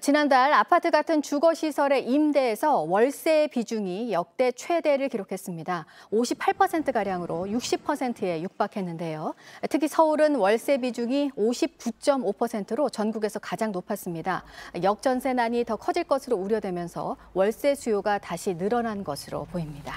지난달 아파트 같은 주거시설의 임대에서 월세 비중이 역대 최대를 기록했습니다. 58%가량으로 60%에 육박했는데요. 특히 서울은 월세 비중이 59.5%로 전국에서 가장 높았습니다. 역전세난이 더 커질 것으로 우려되면서 월세 수요가 다시 늘어난 것으로 보입니다.